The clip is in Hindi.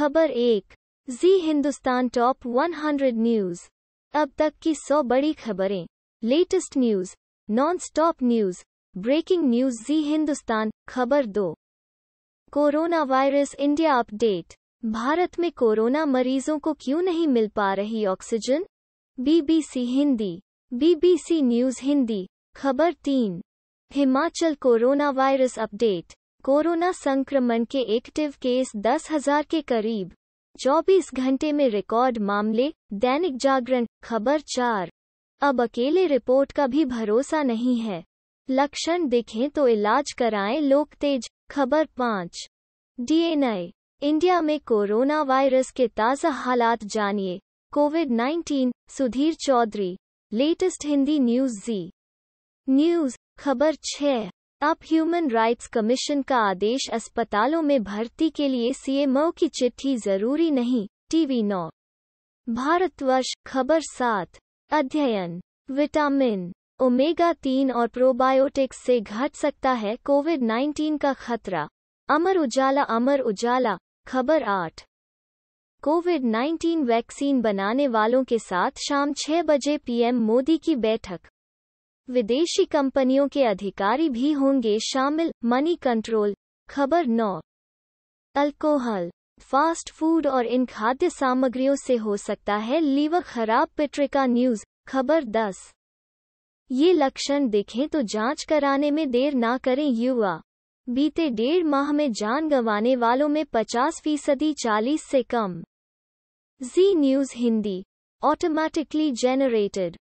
खबर एक जी हिंदुस्तान टॉप 100 न्यूज अब तक की 100 बड़ी खबरें latest news non stop news breaking news Zee Hindustan खबर दो corona virus India update Bharat में कोरोना मरीजों को क्यों नहीं मिल पा रही oxygen BBC Hindi BBC news Hindi खबर तीन Himachal corona virus update corona संक्रमण के एक्टिव केस दस हजार के करीब 24 घंटे में रिकॉर्ड मामले दैनिक जागरण खबर चार अब अकेले रिपोर्ट का भी भरोसा नहीं है लक्षण दिखें तो इलाज कराएं लोक तेज खबर पाँच डीएनए इंडिया में कोरोना वायरस के ताज़ा हालात जानिए covid 19 Sudhir Chaudhary latest Hindi news Zee news खबर छः अब ह्यूमन राइट्स कमीशन का आदेश अस्पतालों में भर्ती के लिए सीएमओ की चिट्ठी जरूरी नहीं टीवी नौ भारतवर्ष खबर सात अध्ययन विटामिन ओमेगा तीन और प्रोबायोटिक्स से घट सकता है कोविड 19 का खतरा अमर उजाला अमर उजाला खबर आठ कोविड 19 वैक्सीन बनाने वालों के साथ शाम 6 बजे पीएम मोदी की बैठक विदेशी कंपनियों के अधिकारी भी होंगे शामिल मनी कंट्रोल खबर नौ अल्कोहल फास्ट फूड और इन खाद्य सामग्रियों से हो सकता है लीवर खराब पिट्रिका न्यूज खबर दस ये लक्षण दिखें तो जांच कराने में देर ना करें युवा बीते डेढ़ माह में जान गंवाने वालों में 50 फीसदी चालीस से कम Zee news Hindi automatically generated